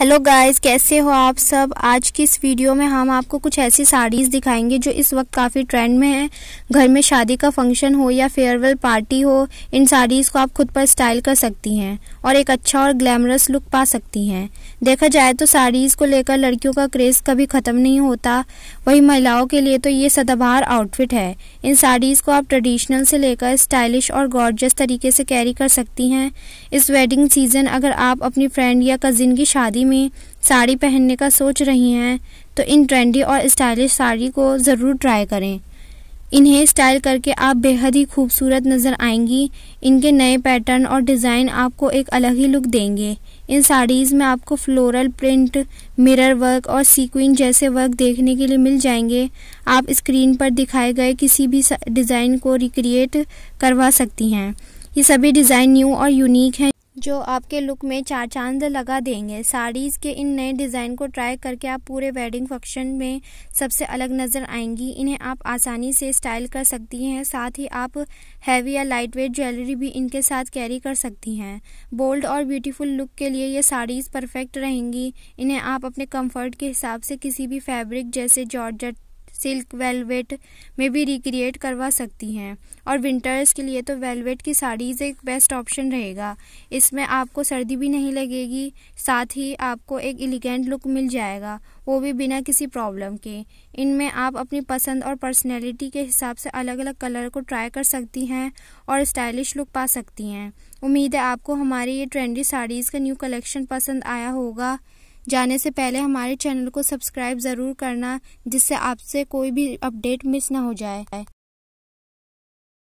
hello guys कैसे हो आप सब आज की इस वीडियो में हम आपको कुछ ऐसी साड़ीज़ दिखाएंगे जो इस वक्त काफ़ी ट्रेंड में है घर में शादी का फंक्शन हो या फेयरवेल पार्टी हो इन साड़ीज़ को आप खुद पर स्टाइल कर सकती हैं और एक अच्छा और ग्लैमरस लुक पा सकती हैं देखा जाए तो साड़ीज़ को लेकर लड़कियों का क्रेज़ कभी ख़त्म नहीं होता वही महिलाओं के लिए तो ये सदाबहार आउटफिट है इन साड़ीज़ को आप ट्रेडिशनल से लेकर स्टाइलिश और गॉर्जस तरीके से कैरी कर सकती हैं इस वेडिंग सीज़न अगर आप अपनी फ्रेंड या कज़िन की शादी में साड़ी पहनने का सोच रही हैं तो इन ट्रेंडी और स्टाइलिश साड़ी को ज़रूर ट्राई करें इन्हें स्टाइल करके आप बेहद ही खूबसूरत नज़र आएंगी इनके नए पैटर्न और डिज़ाइन आपको एक अलग ही लुक देंगे इन साड़ीज़ में आपको फ्लोरल प्रिंट मिरर वर्क और सीक्विन जैसे वर्क देखने के लिए मिल जाएंगे आप स्क्रीन पर दिखाए गए किसी भी डिज़ाइन को रिक्रिएट करवा सकती हैं ये सभी डिज़ाइन न्यू और यूनिक हैं जो आपके लुक में चार चांद लगा देंगे साड़ीज़ के इन नए डिज़ाइन को ट्राई करके आप पूरे वेडिंग फंक्शन में सबसे अलग नज़र आएंगी इन्हें आप आसानी से स्टाइल कर सकती हैं साथ ही आप हैवी या लाइट वेट ज्वेलरी भी इनके साथ कैरी कर सकती हैं बोल्ड और ब्यूटीफुल लुक के लिए ये साड़ीज़ परफेक्ट रहेंगी इन्हें आप अपने कम्फर्ट के हिसाब से किसी भी फैब्रिक जैसे जॉर्जट सिल्क वेलवेट में भी रिक्रिएट करवा सकती हैं और विंटर्स के लिए तो वेलवेट की साड़ीज़ एक बेस्ट ऑप्शन रहेगा इसमें आपको सर्दी भी नहीं लगेगी साथ ही आपको एक एलिगेंट लुक मिल जाएगा वो भी बिना किसी प्रॉब्लम के इनमें आप अपनी पसंद और पर्सनैलिटी के हिसाब से अलग अलग कलर को ट्राई कर सकती हैं और स्टाइलिश लुक पा सकती हैं उम्मीद है आपको हमारी ये ट्रेंडी साड़ीज़ का न्यू कलेक्शन पसंद आया होगा जाने से पहले हमारे चैनल को सब्सक्राइब ज़रूर करना जिससे आपसे कोई भी अपडेट मिस ना हो जाए